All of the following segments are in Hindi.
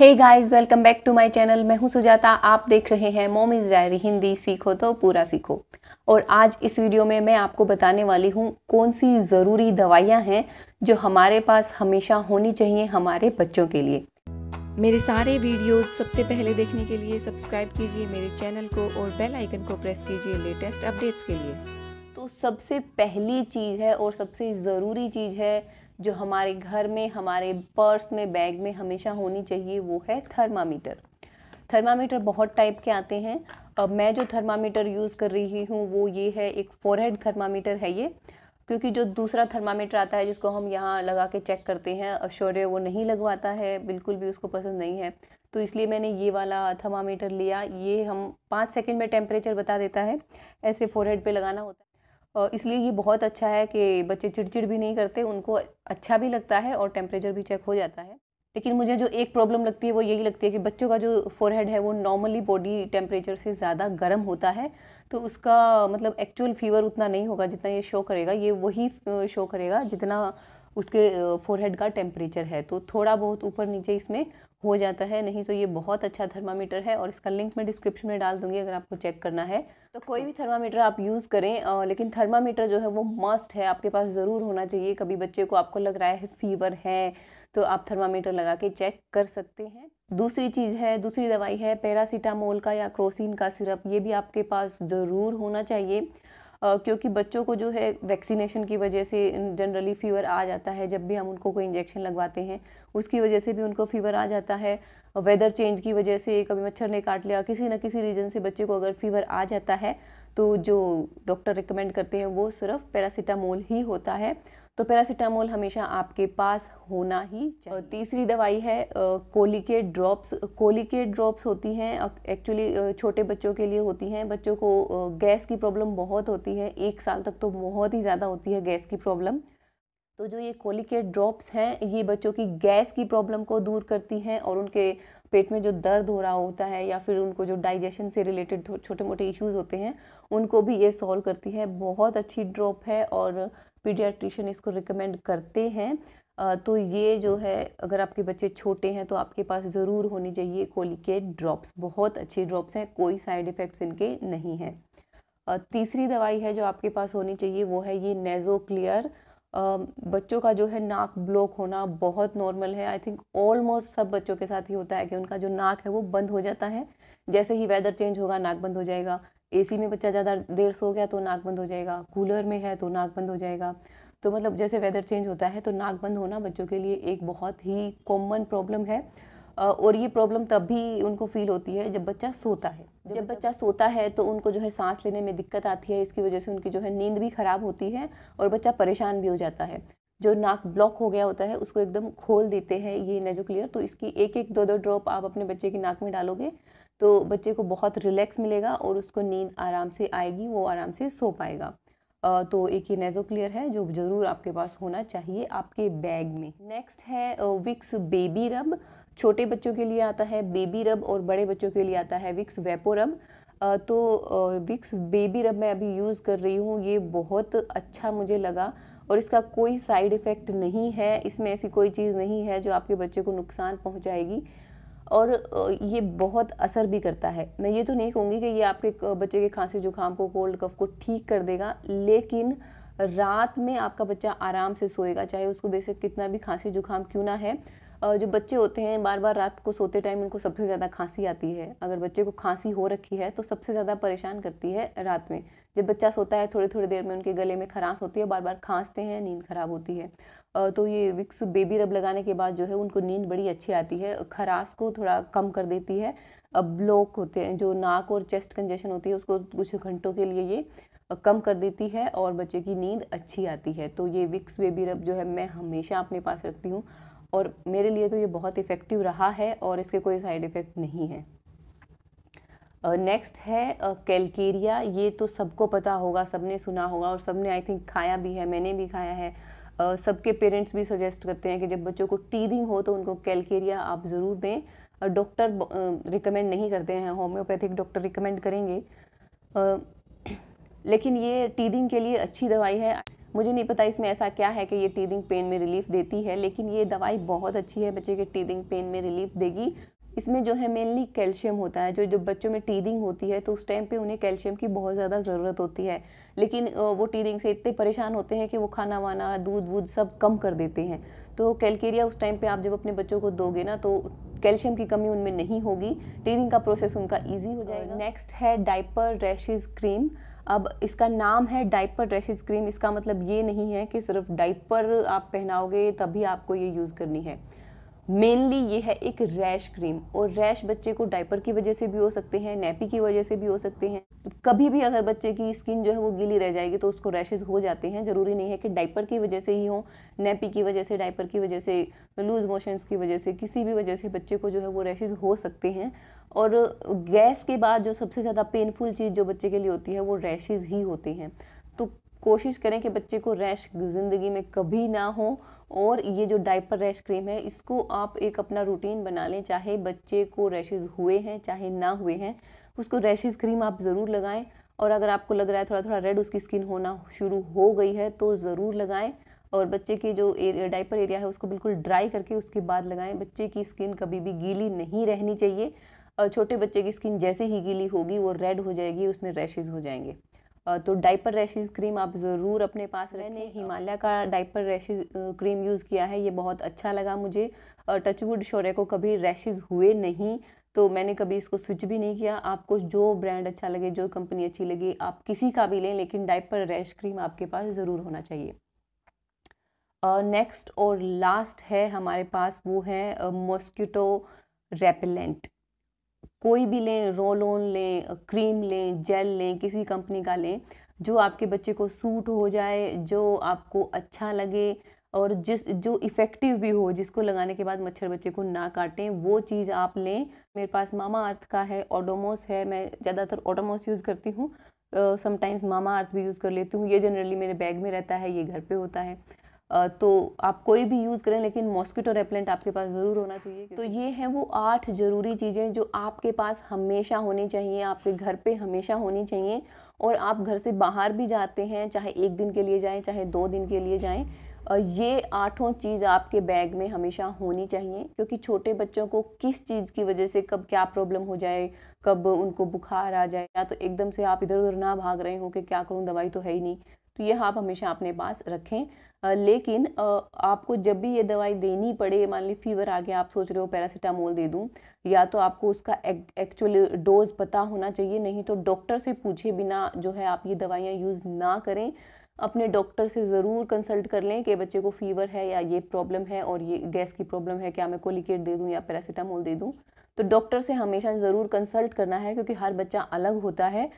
hey guys welcome back to my channel मैं हूं सुजाता आप देख रहे हैं मोम इज डायरी हिंदी सीखो तो पूरा सीखो और आज इस वीडियो में मैं आपको बताने वाली हूं कौन सी ज़रूरी दवाइयां हैं जो हमारे पास हमेशा होनी चाहिए हमारे बच्चों के लिए मेरे सारे वीडियोज सबसे पहले देखने के लिए सब्सक्राइब कीजिए मेरे चैनल को और बेल आइकन को प्रेस कीजिए लेटेस्ट अपडेट्स के लिए तो सबसे पहली चीज़ है और सबसे ज़रूरी चीज़ है जो हमारे घर में हमारे पर्स में बैग में हमेशा होनी चाहिए वो है थर्मामीटर थर्मामीटर बहुत टाइप के आते हैं अब मैं जो थर्मामीटर यूज़ कर रही हूँ वो ये है एक फोरहेड थर्मामीटर है ये क्योंकि जो दूसरा थर्मामीटर आता है जिसको हम यहाँ लगा के चेक करते हैं शौर्य वो नहीं लगवाता है बिल्कुल भी उसको पसंद नहीं है तो इसलिए मैंने ये वाला थर्मामीटर लिया ये हम पाँच सेकंड में टेम्परेचर बता देता है ऐसे फोरहेड पे लगाना होता है इसलिए ये बहुत अच्छा है कि बच्चे चिड़चिड़ भी नहीं करते उनको अच्छा भी लगता है और टेम्परेचर भी चेक हो जाता है लेकिन मुझे जो एक प्रॉब्लम लगती है वो यही लगती है कि बच्चों का जो फोरहेड है वो नॉर्मली बॉडी टेम्परेचर से ज़्यादा गर्म होता है तो उसका मतलब एक्चुअल फीवर उतना नहीं होगा जितना ये शो करेगा ये वही शो करेगा जितना उसके फोरहेड का टेम्परेचर है तो थोड़ा बहुत ऊपर नीचे इसमें हो जाता है नहीं तो ये बहुत अच्छा थर्मामीटर है और इसका लिंक मैं डिस्क्रिप्शन में डाल दूंगी अगर आपको चेक करना है तो कोई तो भी थर्मामीटर आप यूज़ करें आ, लेकिन थर्मामीटर जो है वो मस्ट है आपके पास ज़रूर होना चाहिए कभी बच्चे को आपको लग रहा है फीवर है तो आप थर्मामीटर लगा के चेक कर सकते हैं दूसरी चीज़ है दूसरी दवाई है पैरासीटामोल का या क्रोसिन का सिरप ये भी आपके पास ज़रूर होना चाहिए क्योंकि बच्चों को जो है वैक्सीनेशन की वजह से जनरली फ़ीवर आ जाता है जब भी हम उनको कोई इंजेक्शन लगवाते हैं उसकी वजह से भी उनको फ़ीवर आ जाता है वेदर चेंज की वजह से कभी मच्छर ने काट लिया किसी न किसी रीज़न से बच्चे को अगर फीवर आ जाता है तो जो डॉक्टर रिकमेंड करते हैं वो सिर्फ पैरासीटामोल ही होता है तो पैरासीटामोल हमेशा आपके पास होना ही चाहिए तीसरी दवाई है कोलिकेट ड्रॉप्स कोलिकेट ड्रॉप्स होती हैं एक्चुअली छोटे बच्चों के लिए होती हैं बच्चों को गैस की प्रॉब्लम बहुत होती है एक साल तक तो बहुत ही ज़्यादा होती है गैस की प्रॉब्लम तो जो ये कोलिकेट ड्रॉप्स हैं ये बच्चों की गैस की प्रॉब्लम को दूर करती हैं और उनके पेट में जो दर्द हो रहा होता है या फिर उनको जो डाइजेशन से रिलेटेड छोटे मोटे इश्यूज़ होते हैं उनको भी ये सॉल्व करती है बहुत अच्छी ड्रॉप है और पीडियाट्रिशन इसको रिकमेंड करते हैं तो ये जो है अगर आपके बच्चे छोटे हैं तो आपके पास ज़रूर होनी चाहिए कोली के ड्रॉप्स बहुत अच्छे ड्रॉप्स हैं कोई साइड इफ़ेक्ट्स इनके नहीं हैं तीसरी दवाई है जो आपके पास होनी चाहिए वो है ये नेज़ो क्लियर बच्चों का जो है नाक ब्लॉक होना बहुत नॉर्मल है आई थिंक ऑलमोस्ट सब बच्चों के साथ ही होता है कि उनका जो नाक है वो बंद हो जाता है जैसे ही वेदर चेंज होगा नाक बंद हो जाएगा एसी में बच्चा ज़्यादा देर सो गया तो नाक बंद हो जाएगा कूलर में है तो नाक बंद हो जाएगा तो मतलब जैसे वेदर चेंज होता है तो नाक बंद होना बच्चों के लिए एक बहुत ही कॉमन प्रॉब्लम है और ये प्रॉब्लम तब भी उनको फील होती है जब बच्चा सोता है जब बच्चा सोता है तो उनको जो है सांस लेने में दिक्कत आती है इसकी वजह से उनकी जो है नींद भी ख़राब होती है और बच्चा परेशान भी हो जाता है जो नाक ब्लॉक हो गया होता है उसको एकदम खोल देते हैं ये नेजोक्लियर तो इसकी एक एक दो दो ड्रॉप आप अपने बच्चे की नाक में डालोगे तो बच्चे को बहुत रिलैक्स मिलेगा और उसको नींद आराम से आएगी वो आराम से सो पाएगा तो एक ये नेज़ो क्लियर है जो ज़रूर आपके पास होना चाहिए आपके बैग में नेक्स्ट है विक्स बेबी रब छोटे बच्चों के लिए आता है बेबी रब और बड़े बच्चों के लिए आता है विक्स वेपो रब तो विक्स बेबी रब मैं अभी यूज़ कर रही हूँ ये बहुत अच्छा मुझे लगा और इसका कोई साइड इफ़ेक्ट नहीं है इसमें ऐसी कोई चीज़ नहीं है जो आपके बच्चे को नुकसान पहुँचाएगी और ये बहुत असर भी करता है मैं ये तो नहीं कहूँगी कि ये आपके बच्चे के खांसी जुकाम को कोल्ड कफ को ठीक कर देगा लेकिन रात में आपका बच्चा आराम से सोएगा चाहे उसको बेसिक कितना भी खांसी जुकाम क्यों ना है जो बच्चे होते हैं बार बार रात को सोते टाइम उनको सबसे ज़्यादा खांसी आती है अगर बच्चे को खांसी हो रखी है तो सबसे ज़्यादा परेशान करती है रात में जब बच्चा सोता है थोड़ी थोड़ी देर में उनके गले में खराश होती है बार बार खांसते हैं नींद खराब होती है तो ये विक्स बेबी रब लगाने के बाद जो है उनको नींद बड़ी अच्छी आती है खराश को थोड़ा कम कर देती है अब ब्लॉक होते हैं जो नाक और चेस्ट कंजेशन होती है उसको कुछ घंटों के लिए ये कम कर देती है और बच्चे की नींद अच्छी आती है तो ये विक्स बेबी रब जो है मैं हमेशा अपने पास रखती हूँ और मेरे लिए तो ये बहुत इफ़ेक्टिव रहा है और इसके कोई साइड इफ़ेक्ट नहीं है नेक्स्ट uh, है कैलकेरिया uh, ये तो सबको पता होगा सबने सुना होगा और सबने आई थिंक खाया भी है मैंने भी खाया है uh, सबके पेरेंट्स भी सजेस्ट करते हैं कि जब बच्चों को टीदिंग हो तो उनको कैलकेरिया आप ज़रूर दें डॉक्टर रिकमेंड नहीं करते हैं होम्योपैथिक डॉक्टर रिकमेंड करेंगे लेकिन ये टीदिंग के लिए अच्छी दवाई है मुझे नहीं पता इसमें ऐसा क्या है कि ये टीदिंग पेन में रिलीफ देती है लेकिन ये दवाई बहुत अच्छी है बच्चे के टीदिंग पेन में रिलीफ देगी इसमें जो है मेनली कैल्शियम होता है जो जब बच्चों में टीदिंग होती है तो उस टाइम पे उन्हें कैल्शियम की बहुत ज़्यादा ज़रूरत होती है लेकिन वो टीदिंग से इतने परेशान होते हैं कि वो खाना वाना दूध वूध सब कम कर देते हैं तो कैलकेरिया उस टाइम पे आप जब अपने बच्चों को दोगे ना तो कैल्शियम की कमी उनमें नहीं होगी टीदिंग का प्रोसेस उनका ईजी हो जाएगा नेक्स्ट है डाइपर रैशेज़ क्रीम अब इसका नाम है डाइपर रैशेज क्रीम इसका मतलब ये नहीं है कि सिर्फ डाइपर आप पहनाओगे तभी आपको ये यूज़ करनी है मेनली ये है एक रैश क्रीम और रैश बच्चे को डाइपर की वजह से भी हो सकते हैं नैपी की वजह से भी हो सकते हैं कभी भी अगर बच्चे की स्किन जो है वो गीली रह जाएगी तो उसको रैशेज हो जाते हैं ज़रूरी नहीं है कि डाइपर की वजह से ही हो नैपी की वजह से डाइपर की वजह से लूज मोशंस की वजह से किसी भी वजह से बच्चे को जो है वो रैशेज हो सकते हैं और गैस के बाद जो सबसे ज़्यादा पेनफुल चीज़ जो बच्चे के लिए होती है वो रैशेज़ ही होते हैं तो कोशिश करें कि बच्चे को रैश ज़िंदगी में कभी ना हो और ये जो डायपर रैश क्रीम है इसको आप एक अपना रूटीन बना लें चाहे बच्चे को रैशेज़ हुए हैं चाहे ना हुए हैं उसको रैशेज़ क्रीम आप ज़रूर लगाएं और अगर आपको लग रहा है थोड़ा थोड़ा रेड उसकी स्किन होना शुरू हो गई है तो ज़रूर लगाएं और बच्चे की जो एरिया डाइपर एरिया है उसको बिल्कुल ड्राई करके उसके बाद लगाएं बच्चे की स्किन कभी भी गीली नहीं रहनी चाहिए छोटे बच्चे की स्किन जैसे ही गीली होगी वो रेड हो जाएगी उसमें रैशेज़ हो जाएंगे तो डाइपर रैशेज़ क्रीम आप ज़रूर अपने पास रहने हिमालय का डाइपर रैशेज़ क्रीम यूज़ किया है ये बहुत अच्छा लगा मुझे टचवुड शोरे को कभी रैशेज़ हुए नहीं तो मैंने कभी इसको स्विच भी नहीं किया आपको जो ब्रांड अच्छा लगे जो कंपनी अच्छी लगे आप किसी का भी लें लेकिन डाइपर रैश क्रीम आपके पास ज़रूर होना चाहिए नेक्स्ट और लास्ट है हमारे पास वो है मॉस्किटो रेपेलेंट कोई भी लें रोल ऑन लें क्रीम लें जेल लें किसी कंपनी का लें जो आपके बच्चे को सूट हो जाए जो आपको अच्छा लगे और जिस जो इफ़ेक्टिव भी हो जिसको लगाने के बाद मच्छर बच्चे को ना काटें वो चीज़ आप लें मेरे पास मामा अर्थ का है ओडोमोस है मैं ज़्यादातर ओडोमोस यूज़ करती हूँ समटाइम्स मामा अर्थ भी यूज़ कर लेती हूँ ये जनरली मेरे बैग में रहता है ये घर पे होता है तो आप कोई भी यूज़ करें लेकिन मॉस्किटो रेपलेंट आपके पास ज़रूर होना चाहिए तो ये हैं वो आठ ज़रूरी चीज़ें जो आपके पास हमेशा होनी चाहिए आपके घर पे हमेशा होनी चाहिए और आप घर से बाहर भी जाते हैं चाहे एक दिन के लिए जाएं चाहे दो दिन के लिए जाएं ये आठों चीज़ आपके बैग में हमेशा होनी चाहिए क्योंकि छोटे बच्चों को किस चीज़ की वजह से कब क्या प्रॉब्लम हो जाए कब उनको बुखार आ जाए या तो एकदम से आप इधर उधर ना भाग रहे हो कि क्या करूँ दवाई तो है ही नहीं तो ये आप हमेशा अपने पास रखें लेकिन आपको जब भी ये दवाई देनी पड़े मान ली फीवर आ गया आप सोच रहे हो पैरासीटामोल दे दूँ या तो आपको उसका एक्चुअल डोज पता होना चाहिए नहीं तो डॉक्टर से पूछे बिना जो है आप ये दवाइयाँ यूज़ ना करें अपने डॉक्टर से ज़रूर कंसल्ट कर लें कि बच्चे को फीवर है या ये प्रॉब्लम है और ये गैस की प्रॉब्लम है क्या मैं कोलिकेट दे दूँ या पैरासीटामोल दे दूँ तो डॉक्टर से हमेशा ज़रूर कंसल्ट करना है क्योंकि हर बच्चा अलग होता है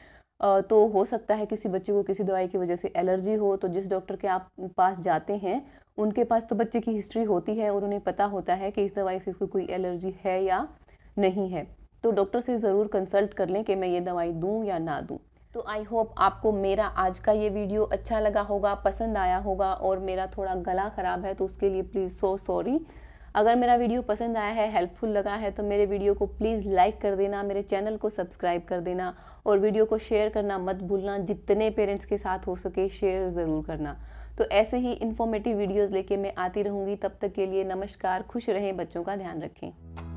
तो हो सकता है किसी बच्चे को किसी दवाई की वजह से एलर्जी हो तो जिस डॉक्टर के आप पास जाते हैं उनके पास तो बच्चे की हिस्ट्री होती है और उन्हें पता होता है कि इस दवाई से इसको कोई एलर्जी है या नहीं है तो डॉक्टर से ज़रूर कंसल्ट कर लें कि मैं ये दवाई दूँ या ना दूँ तो आई होप आपको मेरा आज का ये वीडियो अच्छा लगा होगा पसंद आया होगा और मेरा थोड़ा गला ख़राब है तो उसके लिए प्लीज़ सो सॉरी अगर मेरा वीडियो पसंद आया है हेल्पफुल लगा है तो मेरे वीडियो को प्लीज़ लाइक कर देना मेरे चैनल को सब्सक्राइब कर देना और वीडियो को शेयर करना मत भूलना जितने पेरेंट्स के साथ हो सके शेयर ज़रूर करना तो ऐसे ही इन्फॉर्मेटिव वीडियोज़ लेके मैं आती रहूँगी तब तक के लिए नमस्कार खुश रहें बच्चों का ध्यान रखें